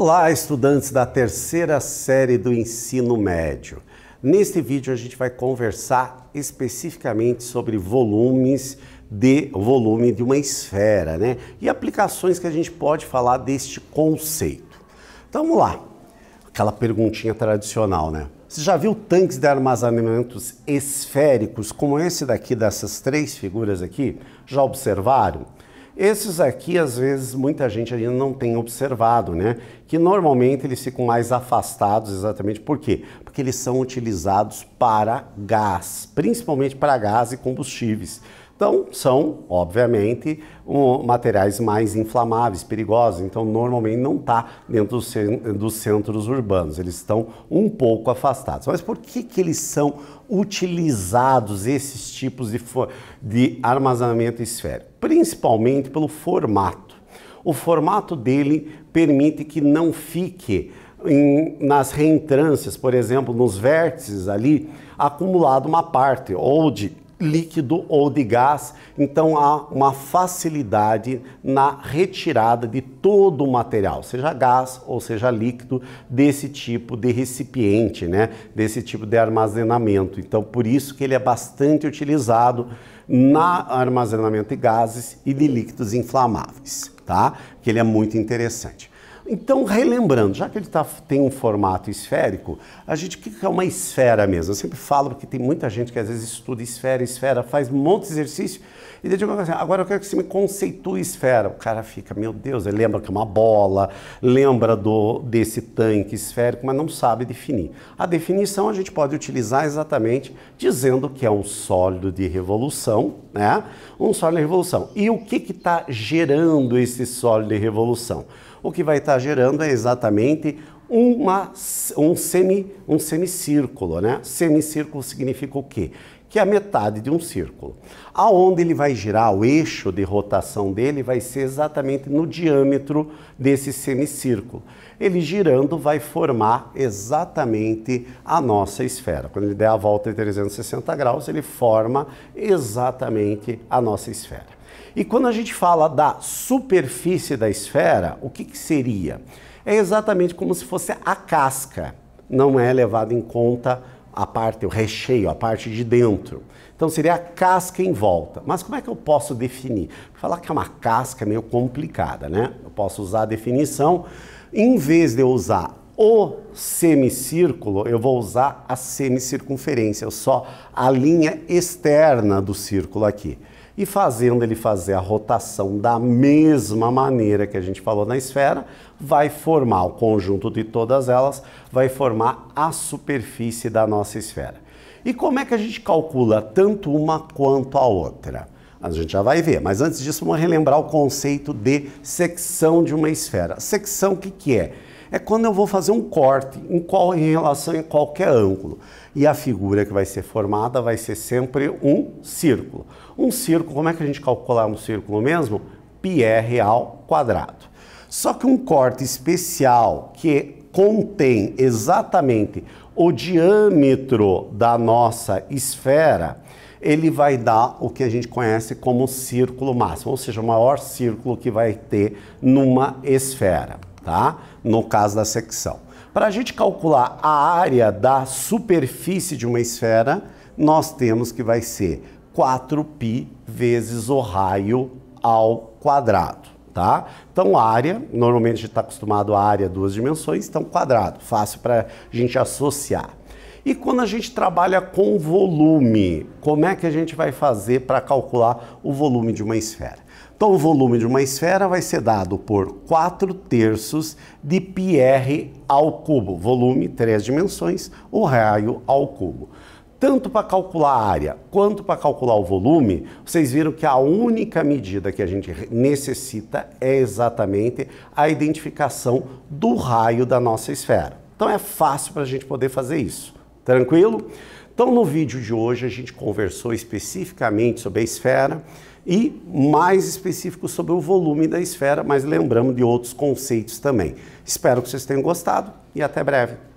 Olá, estudantes da terceira série do ensino médio. Neste vídeo a gente vai conversar especificamente sobre volumes de volume de uma esfera, né? E aplicações que a gente pode falar deste conceito. Então vamos lá. Aquela perguntinha tradicional, né? Você já viu tanques de armazenamentos esféricos como esse daqui dessas três figuras aqui? Já observaram? Esses aqui, às vezes, muita gente ainda não tem observado, né? Que normalmente eles ficam mais afastados, exatamente por quê? Porque eles são utilizados para gás, principalmente para gás e combustíveis. Então, são, obviamente, um, materiais mais inflamáveis, perigosos. Então, normalmente não está dentro dos, dos centros urbanos. Eles estão um pouco afastados. Mas por que, que eles são utilizados, esses tipos de, de armazenamento esférico? principalmente pelo formato. O formato dele permite que não fique em, nas reentrâncias, por exemplo, nos vértices ali, acumulado uma parte ou de líquido ou de gás, então há uma facilidade na retirada de todo o material, seja gás ou seja líquido, desse tipo de recipiente, né? desse tipo de armazenamento. Então, por isso que ele é bastante utilizado na armazenamento de gases e de líquidos inflamáveis, tá? Que ele é muito interessante. Então, relembrando, já que ele tá, tem um formato esférico, a gente, o que é uma esfera mesmo? Eu sempre falo, porque tem muita gente que às vezes estuda esfera, esfera, faz um monte de exercício, e daí assim, agora eu quero que você me conceitue esfera. O cara fica, meu Deus, ele lembra que é uma bola, lembra do, desse tanque esférico, mas não sabe definir. A definição a gente pode utilizar exatamente dizendo que é um sólido de revolução, né? Um sólido de revolução. E o que está gerando esse sólido de revolução? O que vai estar tá está gerando é exatamente uma, um, semi, um semicírculo. Né? Semicírculo significa o quê? Que é a metade de um círculo. Aonde ele vai girar, o eixo de rotação dele vai ser exatamente no diâmetro desse semicírculo. Ele girando vai formar exatamente a nossa esfera. Quando ele der a volta de 360 graus, ele forma exatamente a nossa esfera. E quando a gente fala da superfície da esfera, o que, que seria? É exatamente como se fosse a casca, não é levado em conta a parte, o recheio, a parte de dentro. Então seria a casca em volta. Mas como é que eu posso definir? Falar que é uma casca é meio complicada, né? Eu posso usar a definição, em vez de eu usar o semicírculo, eu vou usar a semicircunferência, só a linha externa do círculo aqui e fazendo ele fazer a rotação da mesma maneira que a gente falou na esfera, vai formar o conjunto de todas elas, vai formar a superfície da nossa esfera. E como é que a gente calcula tanto uma quanto a outra? A gente já vai ver, mas antes disso, vamos relembrar o conceito de secção de uma esfera. Secção, o que, que é? é quando eu vou fazer um corte em, qual, em relação a qualquer ângulo. E a figura que vai ser formada vai ser sempre um círculo. Um círculo, como é que a gente calcular um círculo mesmo? r ao quadrado. Só que um corte especial que contém exatamente o diâmetro da nossa esfera, ele vai dar o que a gente conhece como círculo máximo, ou seja, o maior círculo que vai ter numa esfera tá? No caso da secção. Para a gente calcular a área da superfície de uma esfera, nós temos que vai ser 4π vezes o raio ao quadrado, tá? Então, área, normalmente a gente está acostumado a área duas dimensões, então quadrado, fácil para a gente associar. E quando a gente trabalha com volume, como é que a gente vai fazer para calcular o volume de uma esfera? Então, o volume de uma esfera vai ser dado por 4 terços de πr ao cubo, volume três dimensões, o raio ao cubo. Tanto para calcular a área quanto para calcular o volume, vocês viram que a única medida que a gente necessita é exatamente a identificação do raio da nossa esfera. Então é fácil para a gente poder fazer isso. Tranquilo? Então, no vídeo de hoje, a gente conversou especificamente sobre a esfera e mais específico sobre o volume da esfera, mas lembramos de outros conceitos também. Espero que vocês tenham gostado e até breve.